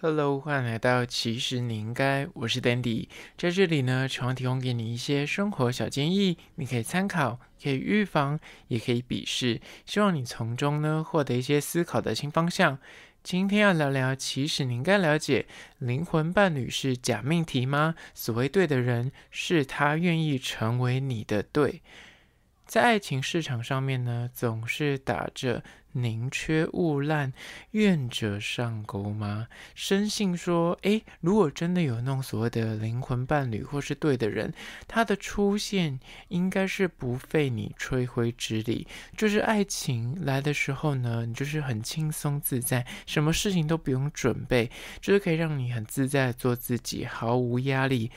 Hello，欢迎来到其实你应该，我是 Dandy，在这里呢，常提供给你一些生活小建议，你可以参考，可以预防，也可以比视，希望你从中呢获得一些思考的新方向。今天要聊聊，其实你应该了解，灵魂伴侣是假命题吗？所谓对的人，是他愿意成为你的对。在爱情市场上面呢，总是打着宁缺毋滥、愿者上钩吗？深信说，诶，如果真的有那种所谓的灵魂伴侣或是对的人，他的出现应该是不费你吹灰之力。就是爱情来的时候呢，你就是很轻松自在，什么事情都不用准备，就是可以让你很自在做自己，毫无压力。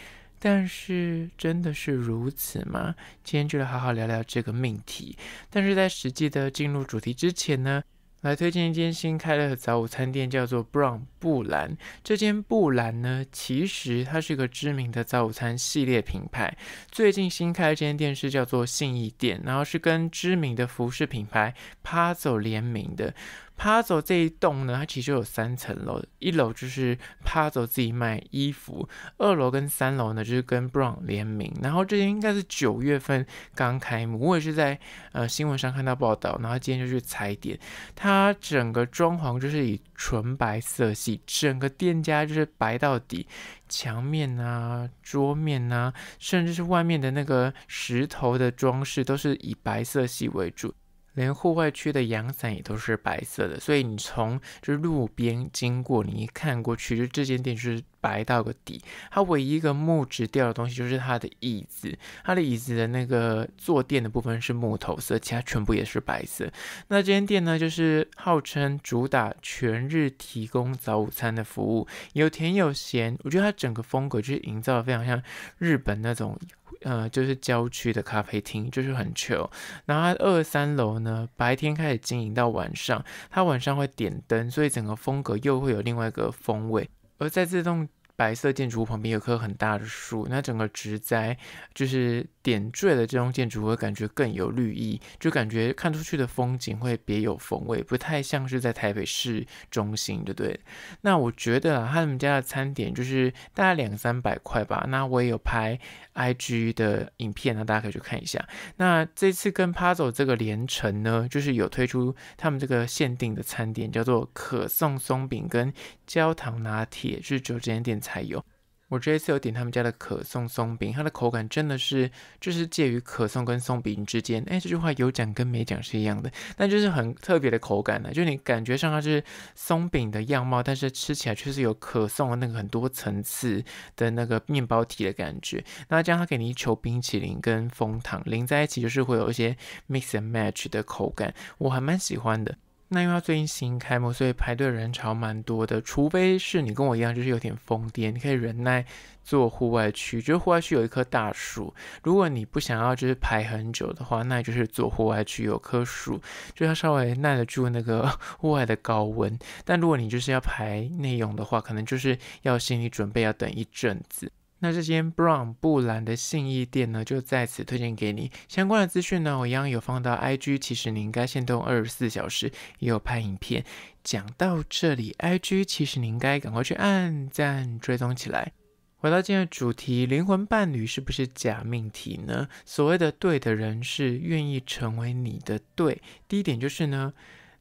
但是真的是如此吗？今天就来好好聊聊这个命题。但是在实际的进入主题之前呢，来推荐一间新开的早午餐店，叫做 Brown 布兰。这间布兰呢，其实它是一个知名的早午餐系列品牌。最近新开的这间店是叫做信义店，然后是跟知名的服饰品牌 Puzzle 联名的。Puzzle 这一栋呢，它其实有三层楼，一楼就是 Puzzle 自己卖衣服，二楼跟三楼呢就是跟 Brown 联名，然后这边应该是九月份刚开幕，我也是在呃新闻上看到报道，然后今天就去踩点。它整个装潢就是以纯白色系，整个店家就是白到底，墙面啊、桌面啊，甚至是外面的那个石头的装饰都是以白色系为主。连户外区的阳伞也都是白色的，所以你从这路边经过，你一看过去，就这间店是。白到个底，它唯一一个木质调的东西就是它的椅子，它的椅子的那个坐垫的部分是木头色，其他全部也是白色。那这间店呢，就是号称主打全日提供早午餐的服务，有甜有咸。我觉得它整个风格就是营造非常像日本那种，呃，就是郊区的咖啡厅，就是很 chill。然后二三楼呢，白天开始经营到晚上，它晚上会点灯，所以整个风格又会有另外一个风味。而在这栋白色建筑物旁边有棵很大的树，那整个植栽就是点缀了这栋建筑物，感觉更有绿意，就感觉看出去的风景会别有风味，不太像是在台北市中心，对不对？那我觉得他们家的餐点就是大概两三百块吧，那我也有拍 IG 的影片，那大家可以去看一下。那这次跟 Puzzle 这个连城呢，就是有推出他们这个限定的餐点，叫做可颂松饼跟。焦糖拿铁是只有这间店才有。我这一次有点他们家的可颂松饼，它的口感真的是就是介于可颂跟松饼之间。哎，这句话有讲跟没讲是一样的，但就是很特别的口感呢。就你感觉上它是松饼的样貌，但是吃起来却是有可颂的那个很多层次的那个面包体的感觉。那这样它给你一球冰淇淋跟枫糖淋在一起，就是会有一些 mix and match 的口感，我还蛮喜欢的。那因为它最近新开幕，所以排队人潮蛮多的。除非是你跟我一样，就是有点疯癫，你可以忍耐坐户外区。就户外区有一棵大树，如果你不想要就是排很久的话，那就是坐户外区有棵树，就要稍微耐得住那个 户外的高温。但如果你就是要排内容的话，可能就是要心理准备要等一阵子。那这间 Brown 布兰的信义店呢，就在此推荐给你。相关的资讯呢，我一样有放到 IG。其实你应该限动二十四小时，也有拍影片。讲到这里，IG，其实你应该赶快去按赞追踪起来。回到今天的主题，灵魂伴侣是不是假命题呢？所谓的对的人是愿意成为你的对。第一点就是呢，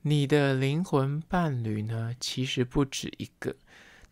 你的灵魂伴侣呢，其实不止一个。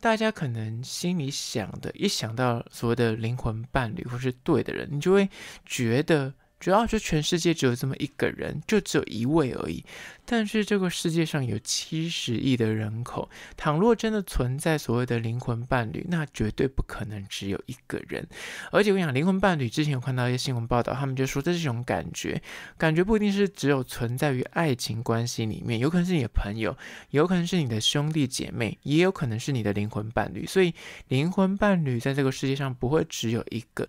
大家可能心里想的，一想到所谓的灵魂伴侣或是对的人，你就会觉得。主要是全世界只有这么一个人，就只有一位而已。但是这个世界上有七十亿的人口，倘若真的存在所谓的灵魂伴侣，那绝对不可能只有一个人。而且我想，灵魂伴侣之前有看到一些新闻报道，他们就说这是一种感觉，感觉不一定是只有存在于爱情关系里面，有可能是你的朋友，有可能是你的兄弟姐妹，也有可能是你的灵魂伴侣。所以灵魂伴侣在这个世界上不会只有一个。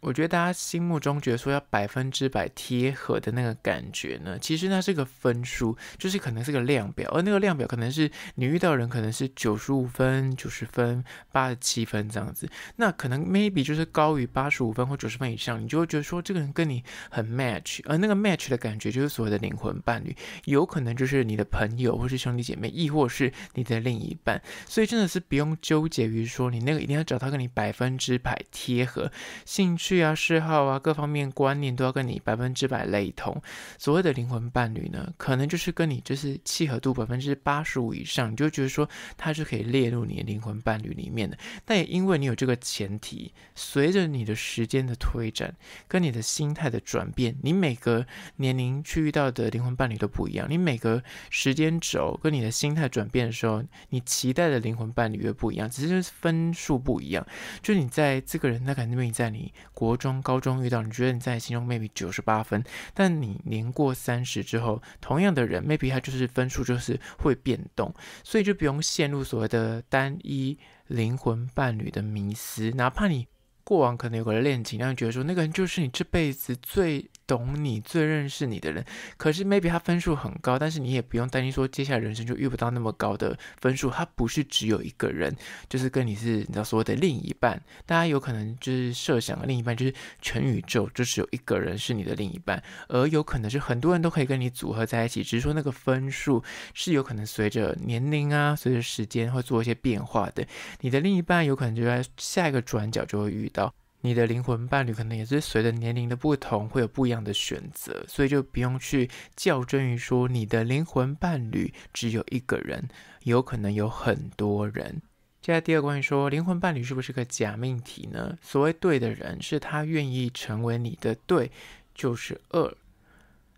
我觉得大家心目中觉得说要百分之百贴合的那个感觉呢，其实它是个分数，就是可能是个量表，而那个量表可能是你遇到人可能是九十五分、九十分、八十七分这样子，那可能 maybe 就是高于八十五分或九十分以上，你就会觉得说这个人跟你很 match，而那个 match 的感觉就是所谓的灵魂伴侣，有可能就是你的朋友或是兄弟姐妹，亦或是你的另一半，所以真的是不用纠结于说你那个一定要找他跟你百分之百贴合兴趣。嗜好啊，各方面观念都要跟你百分之百雷同。所谓的灵魂伴侣呢，可能就是跟你就是契合度百分之八十五以上，你就觉得说他就可以列入你的灵魂伴侣里面的。但也因为你有这个前提，随着你的时间的推展，跟你的心态的转变，你每个年龄去遇到的灵魂伴侣都不一样。你每个时间轴跟你的心态转变的时候，你期待的灵魂伴侣又不一样，只是分数不一样。就你在这个人，他肯定你在你。国中、高中遇到，你觉得你在心中 maybe 九十八分，但你年过三十之后，同样的人，maybe 他就是分数就是会变动，所以就不用陷入所谓的单一灵魂伴侣的迷思，哪怕你过往可能有个恋情，让你觉得说那个人就是你这辈子最。懂你最认识你的人，可是 maybe 他分数很高，但是你也不用担心说接下来人生就遇不到那么高的分数。他不是只有一个人，就是跟你是你知道所谓的另一半。大家有可能就是设想的另一半就是全宇宙，就只有一个人是你的另一半，而有可能是很多人都可以跟你组合在一起，只是说那个分数是有可能随着年龄啊，随着时间会做一些变化的。你的另一半有可能就在下一个转角就会遇到。你的灵魂伴侣可能也是随着年龄的不同会有不一样的选择，所以就不用去较真于说你的灵魂伴侣只有一个人，有可能有很多人。接下来第二个关于说灵魂伴侣是不是个假命题呢？所谓对的人是他愿意成为你的对，就是二；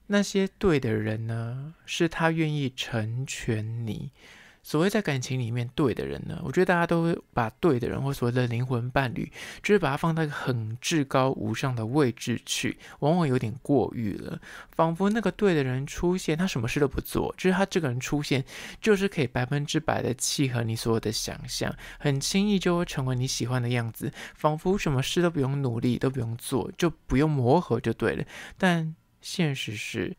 那些对的人呢，是他愿意成全你。所谓在感情里面对的人呢，我觉得大家都会把对的人或所谓的灵魂伴侣，就是把它放在很至高无上的位置去，往往有点过誉了。仿佛那个对的人出现，他什么事都不做，就是他这个人出现，就是可以百分之百的契合你所有的想象，很轻易就会成为你喜欢的样子，仿佛什么事都不用努力，都不用做，就不用磨合就对了。但现实是。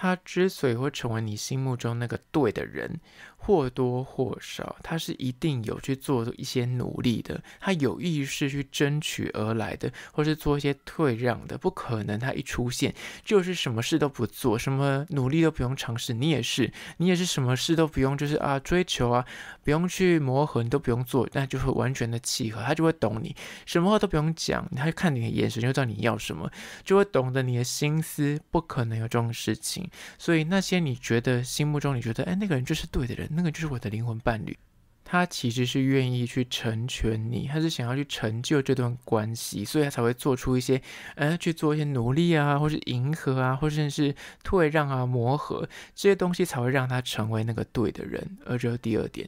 他之所以会成为你心目中那个对的人，或多或少，他是一定有去做一些努力的，他有意识去争取而来的，或是做一些退让的。不可能他一出现就是什么事都不做，什么努力都不用尝试。你也是，你也是什么事都不用，就是啊追求啊，不用去磨合，你都不用做，那就是完全的契合，他就会懂你，什么话都不用讲，他看你的眼神就知道你要什么，就会懂得你的心思。不可能有这种事情。所以那些你觉得心目中你觉得哎那个人就是对的人，那个就是我的灵魂伴侣，他其实是愿意去成全你，他是想要去成就这段关系，所以他才会做出一些，诶去做一些努力啊，或是迎合啊，或者是退让啊，磨合这些东西才会让他成为那个对的人。而这是第二点，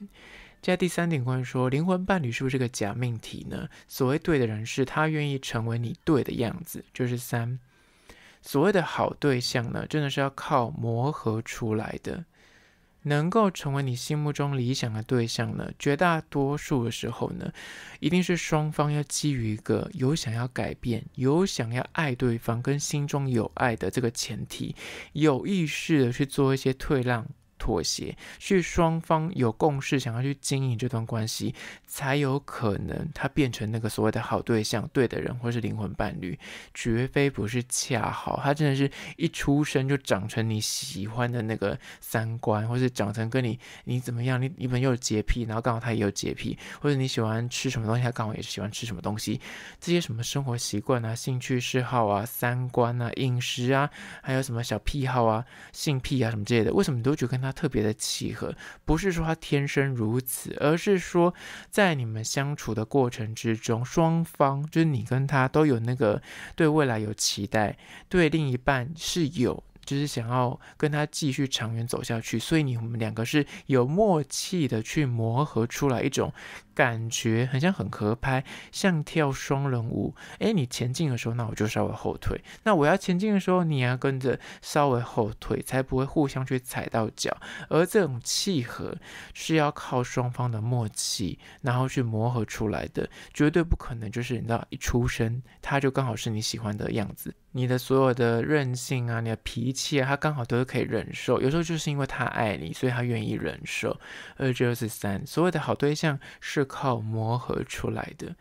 接下来第三点关于说灵魂伴侣是不是个假命题呢？所谓对的人是他愿意成为你对的样子，就是三。所谓的好对象呢，真的是要靠磨合出来的。能够成为你心目中理想的对象呢，绝大多数的时候呢，一定是双方要基于一个有想要改变、有想要爱对方、跟心中有爱的这个前提，有意识的去做一些退让。妥协，去双方有共识，想要去经营这段关系，才有可能他变成那个所谓的好对象、对的人，或是灵魂伴侣，绝非不是恰好，他真的是一出生就长成你喜欢的那个三观，或是长成跟你你怎么样，你你们又有洁癖，然后刚好他也有洁癖，或者你喜欢吃什么东西，他刚好也是喜欢吃什么东西，这些什么生活习惯啊、兴趣嗜好啊、三观啊、饮食啊，还有什么小癖好啊、性癖啊什么之类的，为什么你都觉得跟他？特别的契合，不是说他天生如此，而是说在你们相处的过程之中，双方就是你跟他都有那个对未来有期待，对另一半是有。就是想要跟他继续长远走下去，所以你们两个是有默契的去磨合出来一种感觉，很像很合拍，像跳双人舞。哎，你前进的时候，那我就稍微后退；那我要前进的时候，你要跟着稍微后退，才不会互相去踩到脚。而这种契合是要靠双方的默契，然后去磨合出来的，绝对不可能就是你知道一出生他就刚好是你喜欢的样子，你的所有的韧性啊，你的脾气。他刚好都是可以忍受，有时候就是因为他爱你，所以他愿意忍受。二就是三，所谓的好对象是靠磨合出来的。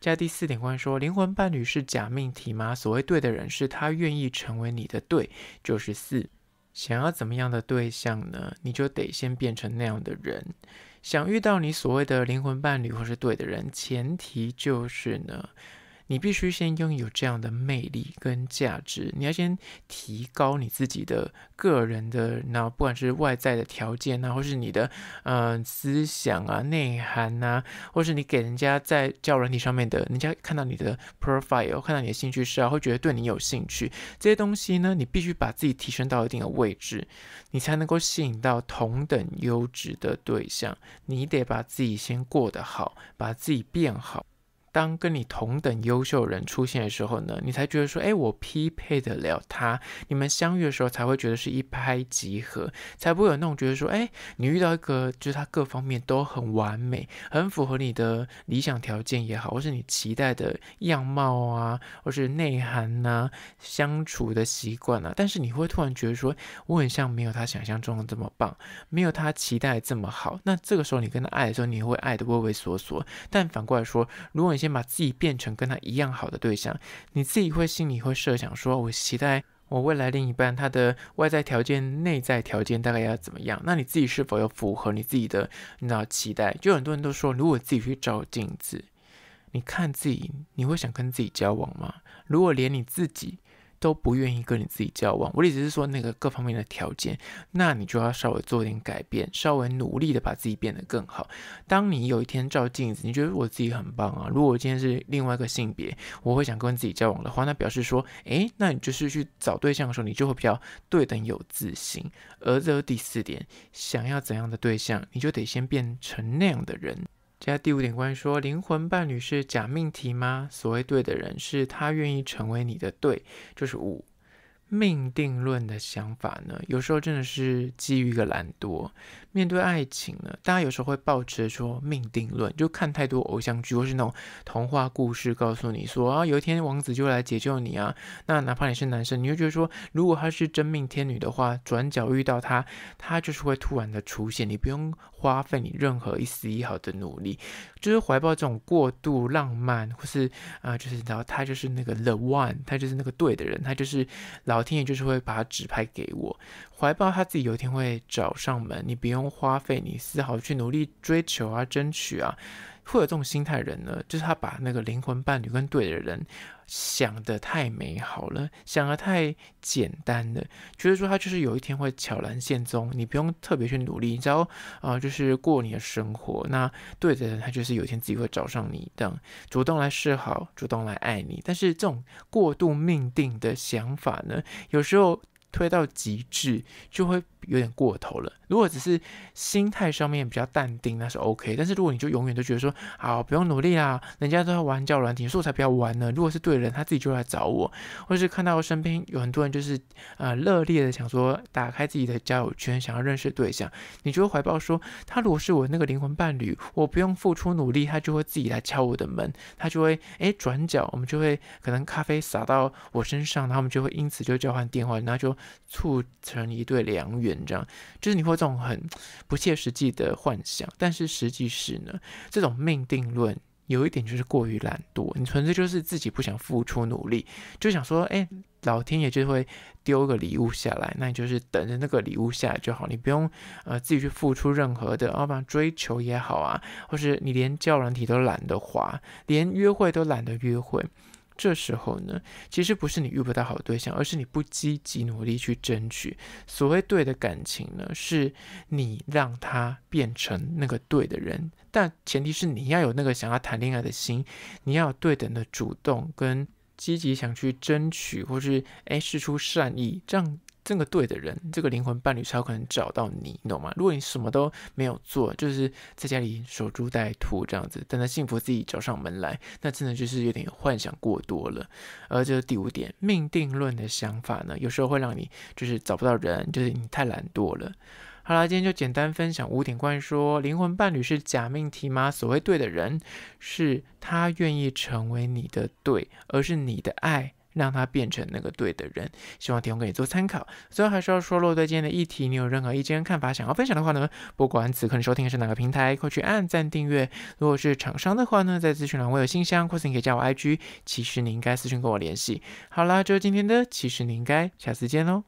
加第四点，关于说灵魂伴侣是假命题吗？所谓对的人是他愿意成为你的对，就是四。想要怎么样的对象呢？你就得先变成那样的人。想遇到你所谓的灵魂伴侣或是对的人，前提就是呢。你必须先拥有这样的魅力跟价值，你要先提高你自己的个人的，那不管是外在的条件呐，或是你的嗯思想啊、内涵呐，或是你给人家在教人体上面的，人家看到你的 profile，看到你的兴趣是啊，会觉得对你有兴趣。这些东西呢，你必须把自己提升到一定的位置，你才能够吸引到同等优质的对象。你得把自己先过得好，把自己变好。当跟你同等优秀人出现的时候呢，你才觉得说，哎，我匹配得了他。你们相遇的时候才会觉得是一拍即合，才不会有那种觉得说，哎，你遇到一个就是他各方面都很完美，很符合你的理想条件也好，或是你期待的样貌啊，或是内涵呐，相处的习惯啊。但是你会突然觉得说，我很像没有他想象中的这么棒，没有他期待这么好。那这个时候你跟他爱的时候，你会爱得畏畏缩缩。但反过来说，如果你先把自己变成跟他一样好的对象，你自己会心里会设想说，我期待我未来另一半他的外在条件、内在条件大概要怎么样？那你自己是否有符合你自己的？你知道期待？就很多人都说，如果自己去照镜子，你看自己，你会想跟自己交往吗？如果连你自己。都不愿意跟你自己交往，我的意思是说那个各方面的条件，那你就要稍微做点改变，稍微努力的把自己变得更好。当你有一天照镜子，你觉得我自己很棒啊，如果今天是另外一个性别，我会想跟自己交往的话，那表示说，诶，那你就是去找对象的时候，你就会比较对等有自信。而这第四点，想要怎样的对象，你就得先变成那样的人。接下来第五点，关于说灵魂伴侣是假命题吗？所谓对的人，是他愿意成为你的对，就是五。命定论的想法呢，有时候真的是基于一个懒惰。面对爱情呢，大家有时候会抱着说命定论，就看太多偶像剧或是那种童话故事，告诉你说啊，有一天王子就来解救你啊。那哪怕你是男生，你就觉得说，如果他是真命天女的话，转角遇到他，他就是会突然的出现，你不用花费你任何一丝一毫的努力，就是怀抱这种过度浪漫，或是啊，就是然后他就是那个 the one，他就是那个对的人，他就是老。老天爷就是会把纸指派给我，怀抱他自己有一天会找上门，你不用花费，你丝毫去努力追求啊，争取啊。会有这种心态人呢，就是他把那个灵魂伴侣跟对的人想的太美好了，想的太简单了，觉得说他就是有一天会悄然现踪，你不用特别去努力，你只要啊，就是过你的生活，那对的人他就是有一天自己会找上你，这样主动来示好，主动来爱你。但是这种过度命定的想法呢，有时候推到极致就会有点过头了。如果只是心态上面比较淡定，那是 OK。但是如果你就永远都觉得说，好不用努力啦，人家都在玩叫软体，素材不要玩呢。如果是对人，他自己就来找我，或是看到身边有很多人，就是呃热烈的想说，打开自己的交友圈，想要认识对象。你就会怀抱说，他如果是我那个灵魂伴侣，我不用付出努力，他就会自己来敲我的门，他就会哎转角，我们就会可能咖啡洒到我身上，然后我们就会因此就交换电话，然后就促成一对良缘，这样就是你会。这种很不切实际的幻想，但是实际是呢，这种命定论有一点就是过于懒惰，你纯粹就是自己不想付出努力，就想说，哎，老天爷就会丢个礼物下来，那你就是等着那个礼物下来就好，你不用呃自己去付出任何的，要不然追求也好啊，或是你连教软体都懒得滑，连约会都懒得约会。这时候呢，其实不是你遇不到好对象，而是你不积极努力去争取。所谓对的感情呢，是你让他变成那个对的人，但前提是你要有那个想要谈恋爱的心，你要有对等的主动跟积极想去争取，或是诶试出善意，这样。这个对的人，这个灵魂伴侣才有可能找到你，你懂吗？如果你什么都没有做，就是在家里守株待兔这样子，等他幸福自己找上门来，那真的就是有点幻想过多了。而这是第五点，命定论的想法呢，有时候会让你就是找不到人，就是你太懒惰了。好啦，今天就简单分享五点，关于说灵魂伴侣是假命题吗？所谓对的人，是他愿意成为你的对，而是你的爱。让他变成那个对的人，希望提供给你做参考。最后还是要说，落对今天的议题，你有任何意见、看法想要分享的话呢？不管此刻你收听的是哪个平台，快去按赞、订阅。如果是厂商的话呢，在资讯栏会有信箱，或是你可以加我 IG。其实你应该私信跟我联系。好啦，就今天的，其实你应该，下次见喽。